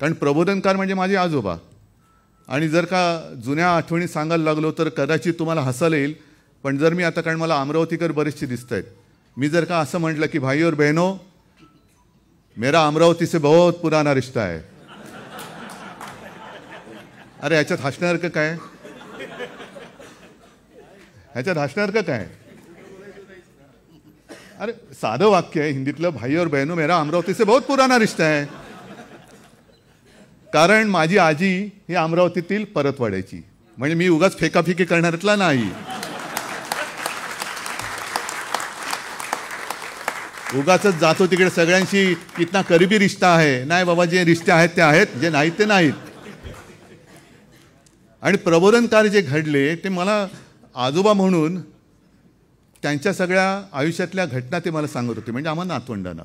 कारण प्रबोधनकार म्हणजे माझे आजोबा आणि जर का जुन्या आठवणी सांगायला लागलो तर कदाचित तुम्हाला हसल येईल पण जर मी आता कारण मला अमरावतीकर बरेचसे दिसत आहेत मी जर का असं म्हटलं की भाई और बहनो मेरा अमरावतीचे बहुत पुराना रिश्ता आहे अरे ह्याच्यात हसणारकं काय ह्याच्यात हसणारकं काय अरे साधं वाक्य आहे हिंदीतलं भाई और बहनो मेरा अमरावतीचे बहुत पुराना रिश्ता आहे कारण माझी आजी ही अमरावतीतील परतवाड्याची म्हणजे मी उगाच फेकाफेकी करणाऱ्यातला नाही उगाच जातो तिकडे सगळ्यांशी इतका करीबी रिश्ता आहे नाही बाबा जे रिश्ते आहेत ते आहेत जे नाहीत ते नाहीत आणि प्रबोधनकार जे घडले ते मला आजोबा म्हणून त्यांच्या सगळ्या आयुष्यातल्या घटना ते मला सांगत होते म्हणजे आम्हाला नातवंडांना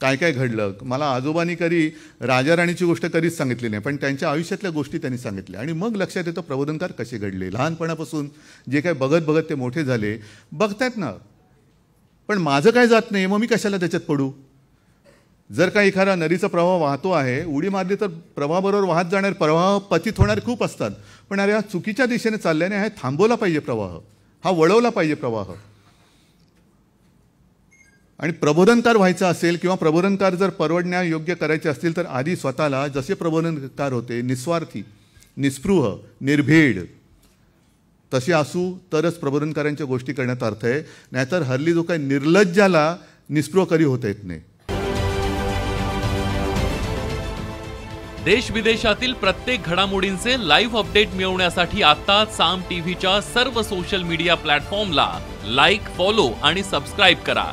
काय काय घडलं मला आजोबांनी कधी राजाराणीची गोष्ट कधीच सांगितली नाही पण त्यांच्या आयुष्यातल्या गोष्टी त्यांनी सांगितल्या आणि मग लक्षात येतं प्रबोधनकार कसे घडले लहानपणापासून जे काय बघत बघत ते मोठे झाले बघतायत ना पण माझं काय जात नाही मग मी कशाला त्याच्यात पडू जर का एखादा नदीचा प्रवाह वाहतो आहे उडी मारली तर प्रवाहाबरोबर वाहत जाणारे प्रवाह पचित होणारे खूप असतात पण अरे हा चुकीच्या दिशेने चालल्याने हा थांबवला पाहिजे प्रवाह हा वळवला पाहिजे प्रवाह आणि प्रबोधनकार व्हायचं असेल किंवा प्रबोधनकार जर परवडण्यायोग्य करायचे असतील तर आधी स्वतःला जसे प्रबोधनकार होते निस्वार्थी निस्पृह निर्भेड तसे असू तरच प्रबोधनकारांच्या गोष्टी करण्यात अर्थ आहे नाहीतर हल्ली जो काही निर्लज्जाला निस्पृह करी होता येत नाही देश विदेशातील प्रत्येक घडामोडींचे लाईव्ह अपडेट मिळवण्यासाठी आता साम टीव्हीच्या सर्व सोशल मीडिया प्लॅटफॉर्मला लाईक फॉलो आणि सबस्क्राईब करा